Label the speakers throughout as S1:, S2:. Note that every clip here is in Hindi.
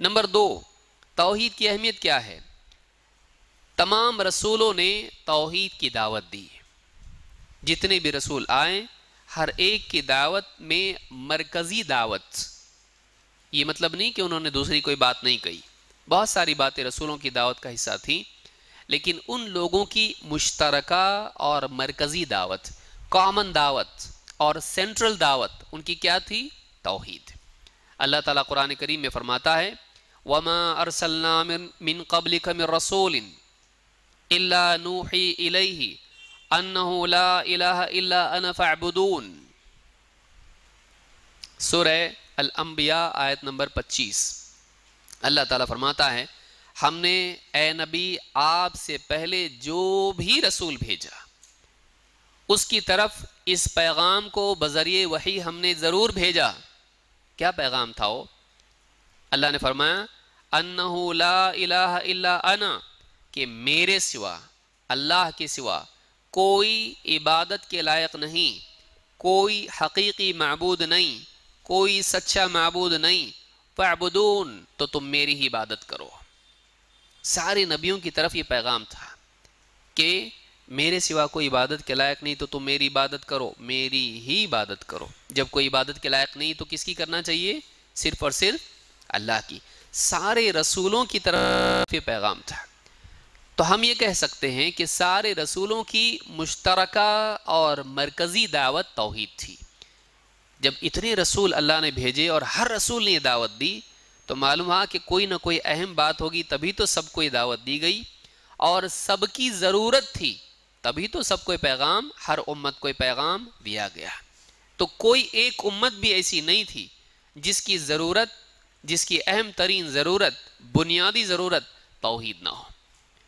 S1: नंबर दो तोहद की अहमियत क्या है तमाम रसूलों ने तोहद की दावत दी जितने भी रसूल आए हर एक की दावत में मरकज़ी दावत ये मतलब नहीं कि उन्होंने दूसरी कोई बात नहीं कही बहुत सारी बातें रसूलों की दावत का हिस्सा थी लेकिन उन लोगों की मुश्तरका और मरकज़ी दावत कॉमन दावत और सेंट्रल दावत उनकी क्या थी तोहद अल्लाह ताला कुरान करीम में फरमाता है वमा अरसलना मिन कबल कम रसूल इल्ला नूही इलैहि अन्नहु ला इलाहा इल्ला अना फअबुदून सूरह अल अंबिया आयत नंबर 25 अल्लाह ताला फरमाता है हमने ए नबी आपसे पहले जो भी रसूल भेजा उसकी तरफ इस पैगाम को बजरिए वही हमने ज़रूर भेजा क्या पैगाम था वो अल्लाह ने फरमाया कि मेरे सिवा अल्लाह के सिवा कोई इबादत के लायक नहीं कोई हकीकी मबूद नहीं कोई सच्चा मबूद नहीं फबून तो तुम मेरी ही इबादत करो सारे नबियों की तरफ ये पैगाम था कि मेरे सिवा कोई इबादत के लायक नहीं तो तुम मेरी इबादत करो मेरी ही इबादत करो जब कोई इबादत के लायक नहीं तो किसकी करना चाहिए सिर्फ और सिर्फ अल्लाह की सारे रसूलों की तरफ ये पैगाम था तो हम ये कह सकते हैं कि सारे रसूलों की मुश्तरक और मरकज़ी दावत तोहद थी जब इतने रसूल अल्लाह ने भेजे और हर रसूल ने दावत दी तो मालूम हुआ कि कोई ना कोई अहम बात होगी तभी तो सबको ये दावत दी गई और सबकी ज़रूरत थी तभी तो सबको पैगाम हर उम्मत को पैगाम दिया गया तो कोई एक उम्मत भी ऐसी नहीं थी जिसकी ज़रूरत जिसकी अहम तरीन ज़रूरत बुनियादी ज़रूरत तोहद ना हो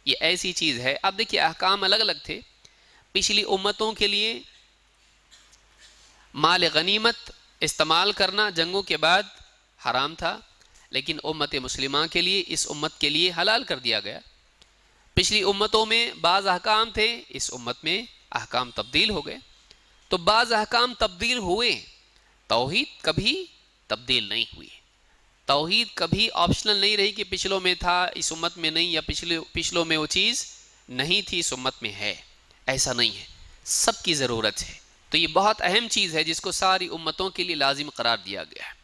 S1: ये ऐसी चीज़ है अब देखिए अहकाम अलग अलग थे पिछली उम्मतों के लिए माल गनीमत इस्तेमाल करना जंगों के बाद हराम था लेकिन उम्मत मुस्लिम के लिए इस उम्मत के लिए हलाल कर दिया गया पिछली उम्मतों में बाज़ अहकाम थे इस उम्मत में अहकाम तब्दील हो गए तो बाज़ अहकाम तब्दील हुए तोहद कभी तब्दील नहीं हुई तोहहीद कभी ऑप्शनल नहीं रही कि पिछलों में था इस उम्मत में नहीं या पिछले पिछलों में वो चीज़ नहीं थी इस उम्मत में है ऐसा नहीं है सबकी ज़रूरत है तो ये बहुत अहम चीज़ है जिसको सारी उम्मतों के लिए लाजिम करार दिया गया है